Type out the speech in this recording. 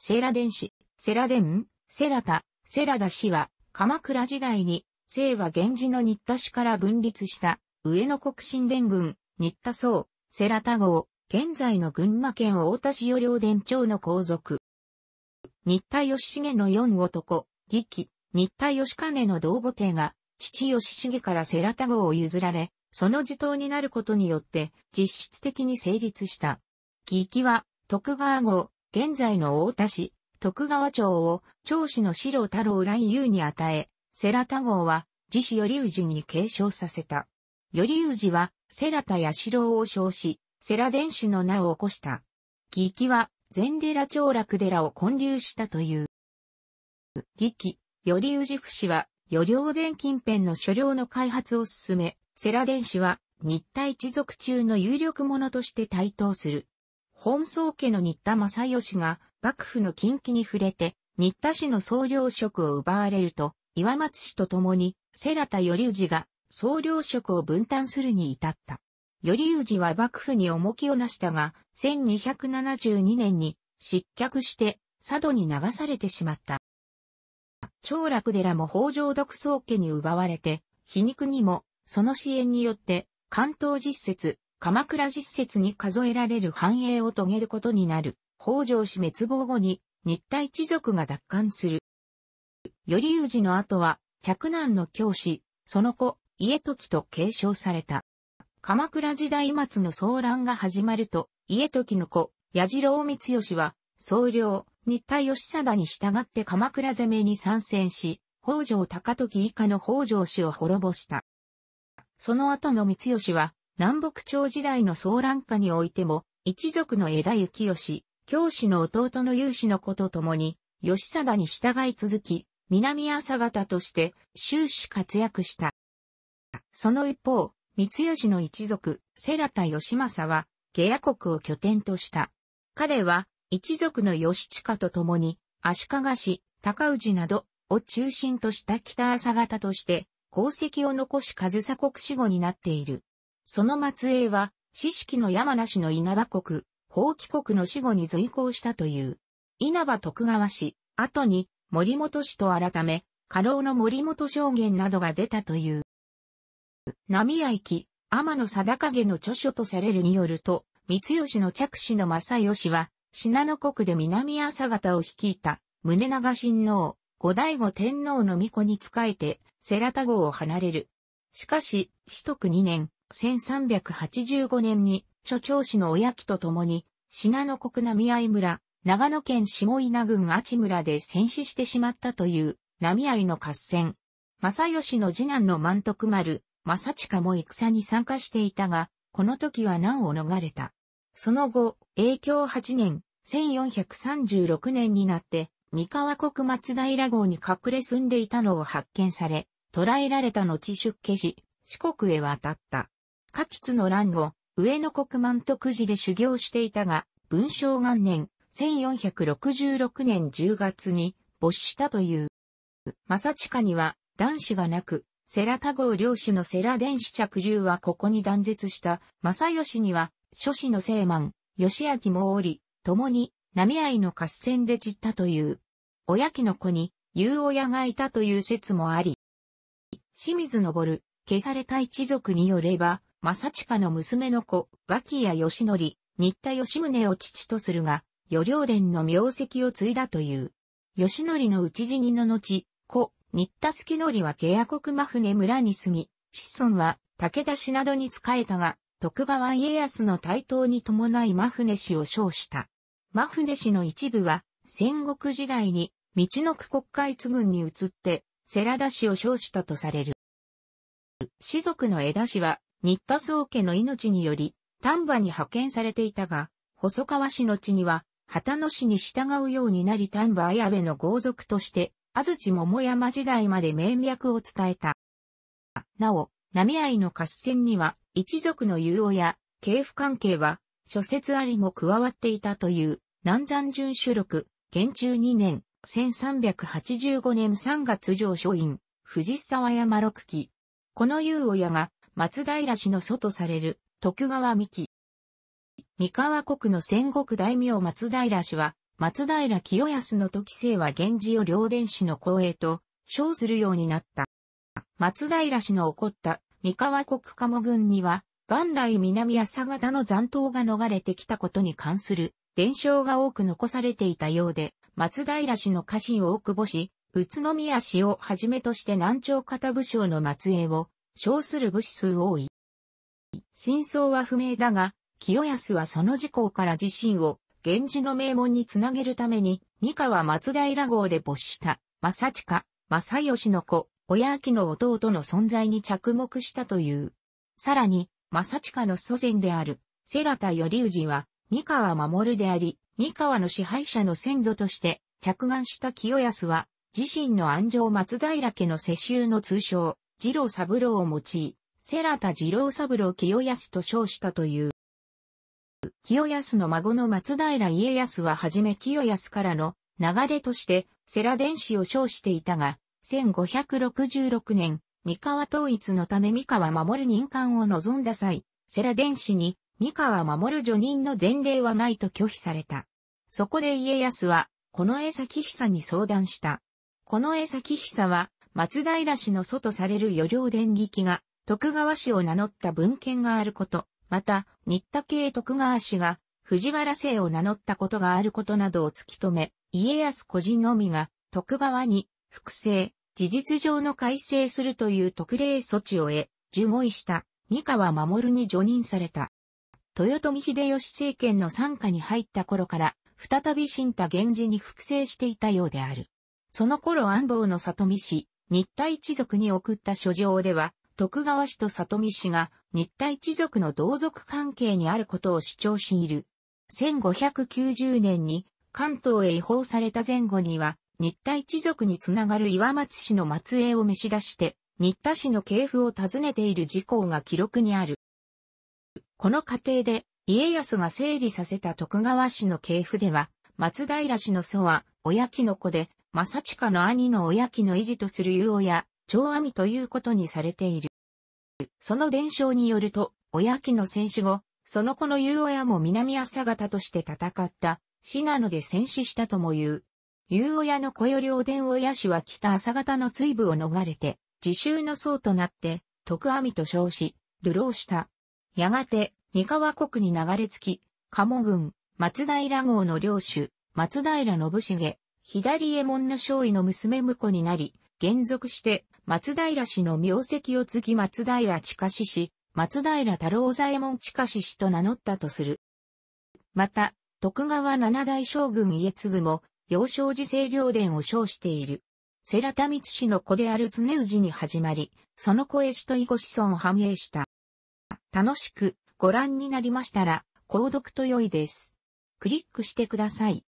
セラデン氏、セラデン、セラタ、セラダ氏は、鎌倉時代に、清は源氏の新田氏から分立した、上野国神連軍、新田宗、セラタ号、現在の群馬県大田市与領伝長の皇族。新田義重の四男、義記、新田義兼の同母帝が、父義重からセラタ号を譲られ、その地頭になることによって、実質的に成立した。義記は、徳川号、現在の大田市、徳川町を、長子の白太郎来友に与え、セラタ号は、自子頼氏に継承させた。頼氏は、セラタや白を称し、セラ伝子の名を起こした。義記は、禅寺長楽寺を建立したという。義記、頼氏父氏は、余領伝近辺の所領の開発を進め、セラ伝子は、日体一族中の有力者として台頭する。本宗家の新田正義が幕府の近畿に触れて、新田氏の総領職を奪われると、岩松氏と共に、セラタ頼氏が総領職を分担するに至った。頼氏は幕府に重きをなしたが、1272年に失脚して佐渡に流されてしまった。長楽寺も北条独宗家に奪われて、皮肉にも、その支援によって、関東実説、鎌倉実説に数えられる繁栄を遂げることになる、北条氏滅亡後に、日体一族が奪還する。頼氏の後は、嫡男の教師、その子、家時と継承された。鎌倉時代末の騒乱が始まると、家時の子、矢次郎光義は、僧侶、日体義貞に従って鎌倉攻めに参戦し、北条高時以下の北条氏を滅ぼした。その後の光義は、南北朝時代の騒乱下においても、一族の枝幸義、教師の弟の勇士の子と共に、義貞に従い続き、南朝方として終始活躍した。その一方、三吉の一族、セラタ義政は、下野国を拠点とした。彼は、一族の義親と共に、足利氏、高氏などを中心とした北朝方として、功績を残し上総国守護になっている。その末裔は、四式の山梨の稲葉国、法規国の死後に随行したという。稲葉徳川氏、後に森本氏と改め、過労の森本証言などが出たという。波行き、天野貞影の著書とされるによると、三吉の着手の正義は、信濃国で南朝方を率いた、宗長親王、後醍醐天皇の御子に仕えて、セラタ号を離れる。しかし、四徳2年、1385年に、所長氏の親木と共に、信濃国並合村、長野県下稲郡阿智村で戦死してしまったという、並合の合戦。正義の次男の満徳丸、正近も戦に参加していたが、この時は難を逃れた。その後、永響8年、1436年になって、三河国松平号に隠れ住んでいたのを発見され、捕らえられた後出家し、四国へ渡った。下吉の乱後、上野国満徳寺で修行していたが、文章元年、1466年10月に没したという。正近には男子がなく、世良多号領主の世良電子着住はここに断絶した、正義には、諸子の聖満、義明もおり、共に、波合の合戦で散ったという。親木の子に、夕親がいたという説もあり、清水昇、消された一族によれば、正親の娘の子、脇屋義則、新田義宗を父とするが、余領伝の名跡を継いだという。義則の内死にの後、子、新田助則は下野国真船村に住み、子孫は武田氏などに仕えたが、徳川家康の台頭に伴い真船氏を称した。真船氏の一部は、戦国時代に、道の区国会津軍に移って、世良田氏を称したとされる。士族の江田氏は、新田宗家の命により、丹波に派遣されていたが、細川氏の地には、旗野氏に従うようになり丹波綾部の豪族として、安土桃山時代まで名脈を伝えた。なお、波合の合戦には、一族の友王や、系譜関係は、諸説ありも加わっていたという、南山準主録、現中2年、1385年3月上書院、藤沢山六期。この友親が、松平氏の祖とされる徳川三木。三河国の戦国大名松平氏は、松平清康の時世は源氏を両伝氏の公営と称するようになった。松平氏の起こった三河国鴨軍には、元来南朝方の残党が逃れてきたことに関する伝承が多く残されていたようで、松平氏の家臣を大くぼ氏、宇都宮氏をはじめとして南朝方武将の末裔を称する武士数多い。真相は不明だが、清康はその事項から自身を、源氏の名門につなげるために、三河松平号で没した、正近、正義の子、親明の弟の存在に着目したという。さらに、正近の祖先である、セラタ頼氏は、三河守であり、三河の支配者の先祖として、着眼した清康は、自身の安城松平家の世襲の通称、次郎三郎を用い、セラタ次郎三郎清康と称したという。清康の孫の松平家康ははじめ清康からの流れとして、世良電子を称していたが、1566年、三河統一のため三河守任官を望んだ際、世良電子に三河守助任の前例はないと拒否された。そこで家康は、この江崎久に相談した。この江崎久は、松平氏の祖とされる余領伝撃が、徳川氏を名乗った文献があること、また、新田系徳川氏が、藤原姓を名乗ったことがあることなどを突き止め、家康個人のみが、徳川に、複製、事実上の改正するという特例措置を得、受護位した、三河守に除任された。豊臣秀吉政権の参加に入った頃から、再び新田源氏に複製していたようである。その頃安房の里見氏、日体一族に送った書状では、徳川氏と里見氏が日体一族の同族関係にあることを主張している。1590年に関東へ違法された前後には、日体一族につながる岩松氏の末裔を召し出して、日田氏の系譜を訪ねている事項が記録にある。この過程で、家康が整理させた徳川氏の系譜では、松平氏の祖は、親木の子で、正近の兄の親機の維持とする有親、長阿弥ということにされている。その伝承によると、親機の戦死後、その子の有親も南朝方として戦った、死なので戦死したとも言う。有親の子よりお伝親氏は北朝方の追部を逃れて、自習の僧となって、徳阿弥と称し、流浪した。やがて、三河国に流れ着き、鴨軍、松平号の領主、松平信重、左衛門の少尉の娘婿になり、現続して、松平氏の名跡を継ぎ松平親氏、松平太郎左衛門親氏と名乗ったとする。また、徳川七代将軍家継も、幼少時清涼殿を称している。世良田光氏の子である常氏に始まり、その子へ氏と囲碁子孫を繁栄した。楽しくご覧になりましたら、購読と良いです。クリックしてください。